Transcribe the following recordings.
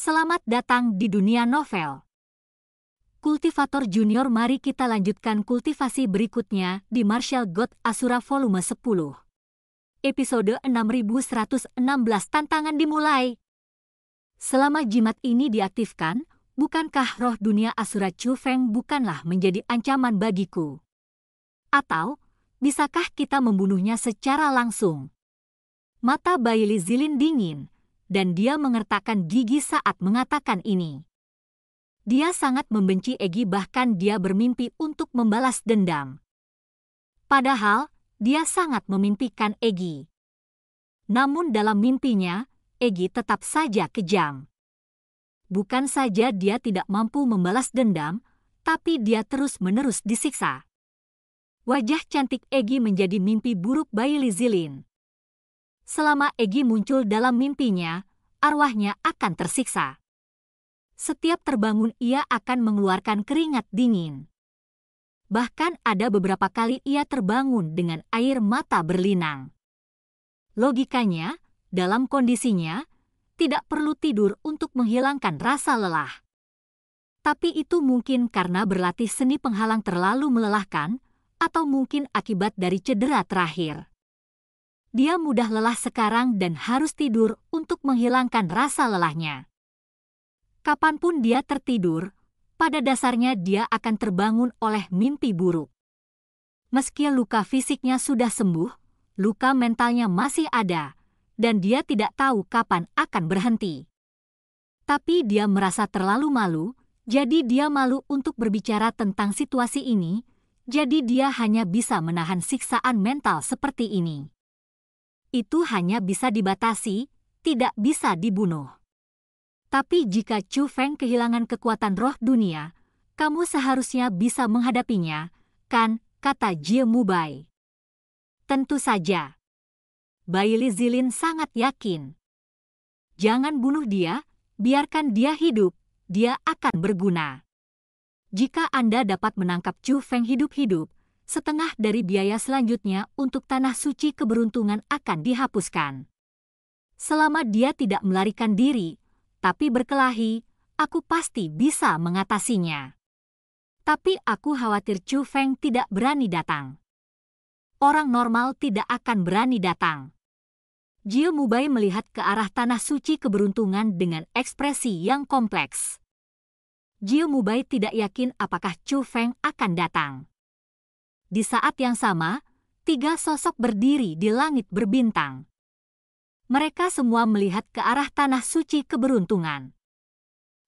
Selamat datang di dunia novel. Kultivator Junior mari kita lanjutkan kultivasi berikutnya di Marshall God Asura volume 10. Episode 6116 Tantangan dimulai. Selama jimat ini diaktifkan, bukankah roh dunia Asura Chu Feng bukanlah menjadi ancaman bagiku? Atau, bisakah kita membunuhnya secara langsung? Mata Bailey Zilin dingin, dan dia mengertakkan gigi saat mengatakan ini. Dia sangat membenci Egi bahkan dia bermimpi untuk membalas dendam. Padahal, dia sangat memimpikan Egi. Namun dalam mimpinya, Egi tetap saja kejam. Bukan saja dia tidak mampu membalas dendam, tapi dia terus-menerus disiksa. Wajah cantik Egi menjadi mimpi buruk bayi Lizilin selama Egi muncul dalam mimpinya, arwahnya akan tersiksa. Setiap terbangun ia akan mengeluarkan keringat dingin. Bahkan ada beberapa kali ia terbangun dengan air mata berlinang. Logikanya, dalam kondisinya, tidak perlu tidur untuk menghilangkan rasa lelah. Tapi itu mungkin karena berlatih seni penghalang terlalu melelahkan, atau mungkin akibat dari cedera terakhir dia mudah lelah sekarang dan harus tidur untuk menghilangkan rasa lelahnya. Kapanpun dia tertidur, pada dasarnya dia akan terbangun oleh mimpi buruk. Meski luka fisiknya sudah sembuh, luka mentalnya masih ada, dan dia tidak tahu kapan akan berhenti. Tapi dia merasa terlalu malu, jadi dia malu untuk berbicara tentang situasi ini, jadi dia hanya bisa menahan siksaan mental seperti ini itu hanya bisa dibatasi, tidak bisa dibunuh. Tapi jika Chu Feng kehilangan kekuatan roh dunia, kamu seharusnya bisa menghadapinya, kan, kata Jie Mubai. Tentu saja. Li Zilin sangat yakin. Jangan bunuh dia, biarkan dia hidup, dia akan berguna. Jika Anda dapat menangkap Chu Feng hidup-hidup, setengah dari biaya selanjutnya untuk tanah suci keberuntungan akan dihapuskan. Selama dia tidak melarikan diri, tapi berkelahi, aku pasti bisa mengatasinya. Tapi aku khawatir Chu Feng tidak berani datang. Orang normal tidak akan berani datang. Jiu Mubai melihat ke arah tanah suci keberuntungan dengan ekspresi yang kompleks. Jiu Mubai tidak yakin apakah Chu Feng akan datang. Di saat yang sama, tiga sosok berdiri di langit berbintang. Mereka semua melihat ke arah tanah suci keberuntungan.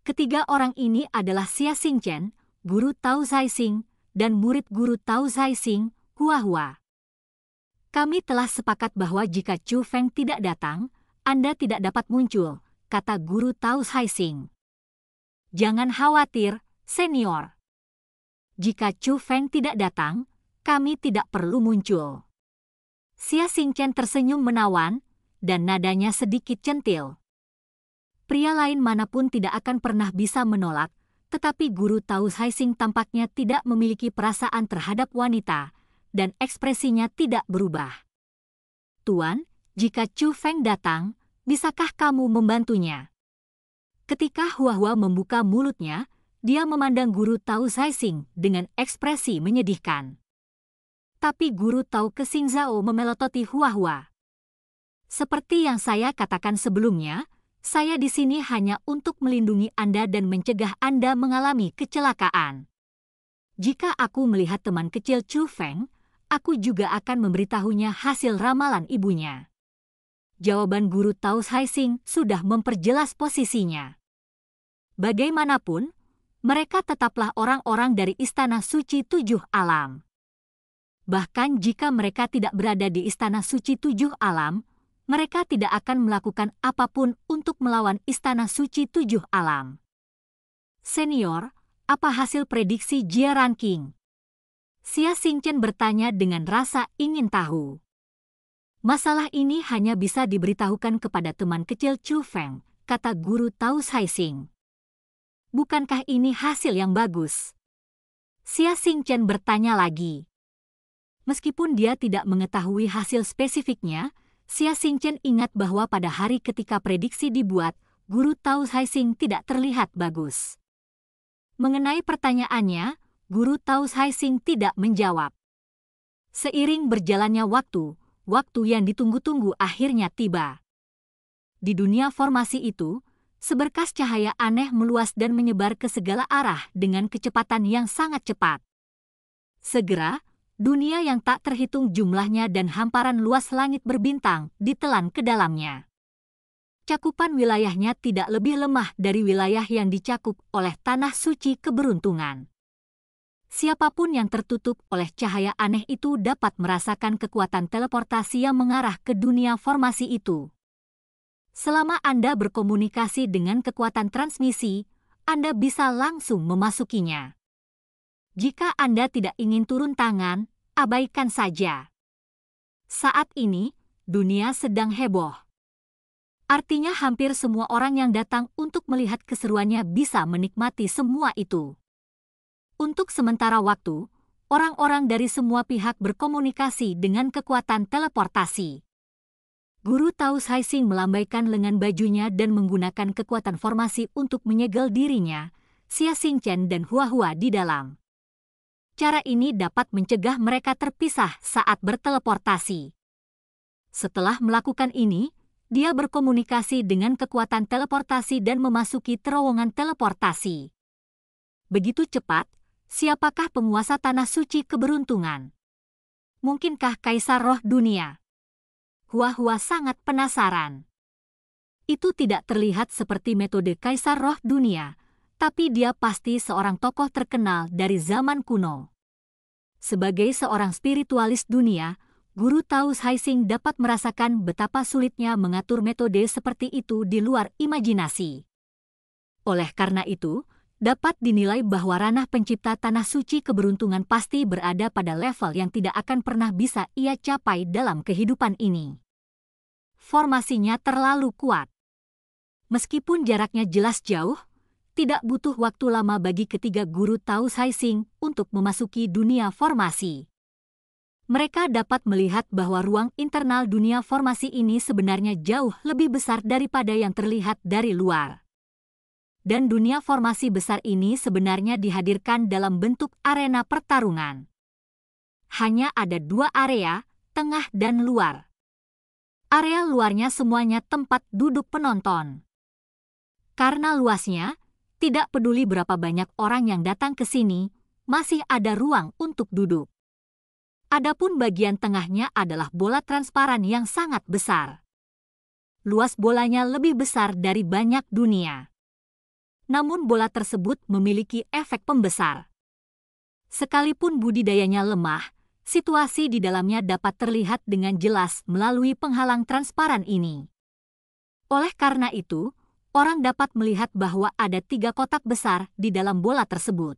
Ketiga orang ini adalah Xia Xingchen, guru Tao Zaixing, dan murid guru Tao Zaixing, Hua Hua. Kami telah sepakat bahwa jika Chu Feng tidak datang, Anda tidak dapat muncul, kata guru Tao Zaixing. Jangan khawatir, senior. Jika Chu Feng tidak datang, kami tidak perlu muncul. Xia Xingchen tersenyum menawan, dan nadanya sedikit centil. Pria lain manapun tidak akan pernah bisa menolak, tetapi guru Tao Haising tampaknya tidak memiliki perasaan terhadap wanita, dan ekspresinya tidak berubah. Tuan, jika Chu Feng datang, bisakah kamu membantunya? Ketika Hua Hua membuka mulutnya, dia memandang guru Tao Haising dengan ekspresi menyedihkan. Tetapi guru tahu Kesing Zhao memelototi Huahua. Seperti yang saya katakan sebelumnya, saya di sini hanya untuk melindungi Anda dan mencegah Anda mengalami kecelakaan. Jika aku melihat teman kecil Chu Feng, aku juga akan memberitahunya hasil ramalan ibunya. Jawaban guru Tao Haising sudah memperjelas posisinya. Bagaimanapun, mereka tetaplah orang-orang dari Istana Suci Tujuh Alam. Bahkan jika mereka tidak berada di istana suci tujuh alam, mereka tidak akan melakukan apapun untuk melawan istana suci tujuh alam. Senior, apa hasil prediksi Jia Ranking? Xia Xingchen bertanya dengan rasa ingin tahu. Masalah ini hanya bisa diberitahukan kepada teman kecil Chu Feng, kata guru Tao Saising. Bukankah ini hasil yang bagus? Xia Xingchen bertanya lagi. Meskipun dia tidak mengetahui hasil spesifiknya, Xia Xingchen ingat bahwa pada hari ketika prediksi dibuat, guru Tao Haising tidak terlihat bagus. Mengenai pertanyaannya, guru Tao Haising tidak menjawab. Seiring berjalannya waktu, waktu yang ditunggu-tunggu akhirnya tiba. Di dunia formasi itu, seberkas cahaya aneh meluas dan menyebar ke segala arah dengan kecepatan yang sangat cepat. Segera, dunia yang tak terhitung jumlahnya dan hamparan luas langit berbintang ditelan ke dalamnya. Cakupan wilayahnya tidak lebih lemah dari wilayah yang dicakup oleh tanah suci keberuntungan. Siapapun yang tertutup oleh cahaya aneh itu dapat merasakan kekuatan teleportasi yang mengarah ke dunia formasi itu. Selama Anda berkomunikasi dengan kekuatan transmisi, Anda bisa langsung memasukinya. Jika Anda tidak ingin turun tangan, abaikan saja. Saat ini, dunia sedang heboh. Artinya hampir semua orang yang datang untuk melihat keseruannya bisa menikmati semua itu. Untuk sementara waktu, orang-orang dari semua pihak berkomunikasi dengan kekuatan teleportasi. Guru Taus Haising melambaikan lengan bajunya dan menggunakan kekuatan formasi untuk menyegel dirinya, Xia Xingchen dan Hua Hua di dalam. Cara ini dapat mencegah mereka terpisah saat berteleportasi. Setelah melakukan ini, dia berkomunikasi dengan kekuatan teleportasi dan memasuki terowongan teleportasi. Begitu cepat, siapakah penguasa tanah suci keberuntungan? Mungkinkah kaisar roh dunia? Hua-hua sangat penasaran. Itu tidak terlihat seperti metode kaisar roh dunia, tapi dia pasti seorang tokoh terkenal dari zaman kuno. Sebagai seorang spiritualis dunia, Guru Taus Haising dapat merasakan betapa sulitnya mengatur metode seperti itu di luar imajinasi. Oleh karena itu, dapat dinilai bahwa ranah pencipta Tanah Suci keberuntungan pasti berada pada level yang tidak akan pernah bisa ia capai dalam kehidupan ini. Formasinya terlalu kuat. Meskipun jaraknya jelas jauh, tidak butuh waktu lama bagi ketiga guru Tao Sing untuk memasuki dunia formasi. Mereka dapat melihat bahwa ruang internal dunia formasi ini sebenarnya jauh lebih besar daripada yang terlihat dari luar. Dan dunia formasi besar ini sebenarnya dihadirkan dalam bentuk arena pertarungan. Hanya ada dua area, tengah dan luar. Area luarnya semuanya tempat duduk penonton. Karena luasnya, tidak peduli berapa banyak orang yang datang ke sini, masih ada ruang untuk duduk. Adapun bagian tengahnya adalah bola transparan yang sangat besar. Luas bolanya lebih besar dari banyak dunia. Namun bola tersebut memiliki efek pembesar. Sekalipun budidayanya lemah, situasi di dalamnya dapat terlihat dengan jelas melalui penghalang transparan ini. Oleh karena itu, orang dapat melihat bahwa ada tiga kotak besar di dalam bola tersebut.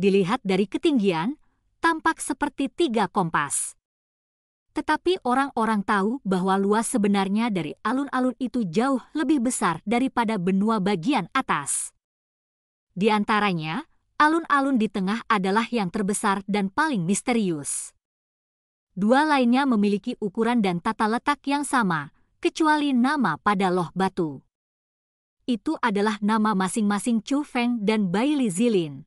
Dilihat dari ketinggian, tampak seperti tiga kompas. Tetapi orang-orang tahu bahwa luas sebenarnya dari alun-alun itu jauh lebih besar daripada benua bagian atas. Di antaranya, alun-alun di tengah adalah yang terbesar dan paling misterius. Dua lainnya memiliki ukuran dan tata letak yang sama, kecuali nama pada loh batu itu adalah nama masing-masing Chu Feng dan Bai Li Zilin.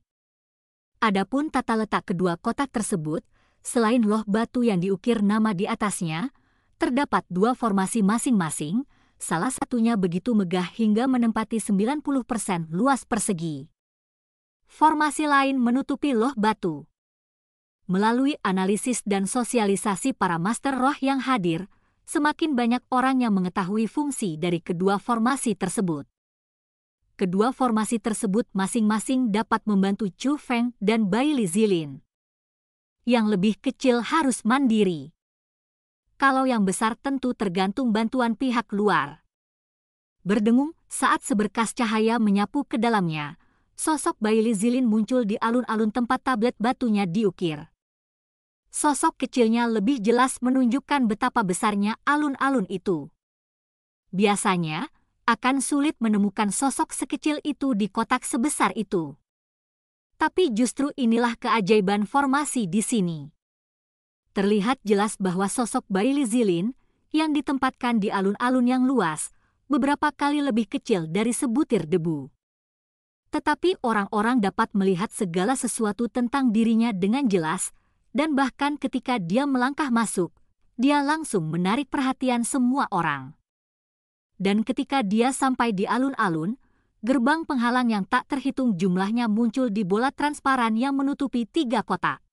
Adapun tata letak kedua kotak tersebut, selain loh batu yang diukir nama di atasnya, terdapat dua formasi masing-masing, salah satunya begitu megah hingga menempati 90% luas persegi. Formasi lain menutupi loh batu. Melalui analisis dan sosialisasi para master roh yang hadir, semakin banyak orang yang mengetahui fungsi dari kedua formasi tersebut kedua formasi tersebut masing-masing dapat membantu Chu Feng dan Bai Zilin. Yang lebih kecil harus mandiri. Kalau yang besar tentu tergantung bantuan pihak luar. Berdengung saat seberkas cahaya menyapu ke dalamnya, sosok Bai Zilin muncul di alun-alun tempat tablet batunya diukir. Sosok kecilnya lebih jelas menunjukkan betapa besarnya alun-alun itu. Biasanya, akan sulit menemukan sosok sekecil itu di kotak sebesar itu. Tapi justru inilah keajaiban formasi di sini. Terlihat jelas bahwa sosok bayi Lizilin yang ditempatkan di alun-alun yang luas beberapa kali lebih kecil dari sebutir debu. Tetapi orang-orang dapat melihat segala sesuatu tentang dirinya dengan jelas, dan bahkan ketika dia melangkah masuk, dia langsung menarik perhatian semua orang dan ketika dia sampai di alun-alun, gerbang penghalang yang tak terhitung jumlahnya muncul di bola transparan yang menutupi tiga kota.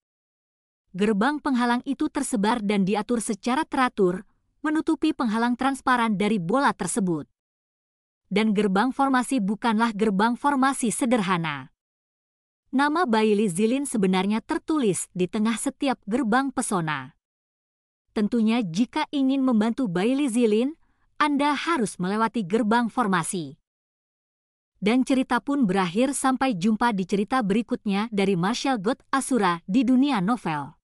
Gerbang penghalang itu tersebar dan diatur secara teratur, menutupi penghalang transparan dari bola tersebut. Dan gerbang formasi bukanlah gerbang formasi sederhana. Nama Bailey Zilin sebenarnya tertulis di tengah setiap gerbang pesona. Tentunya jika ingin membantu Bailey Zilin, anda harus melewati gerbang formasi. Dan cerita pun berakhir sampai jumpa di cerita berikutnya dari Marshall God Asura di dunia novel.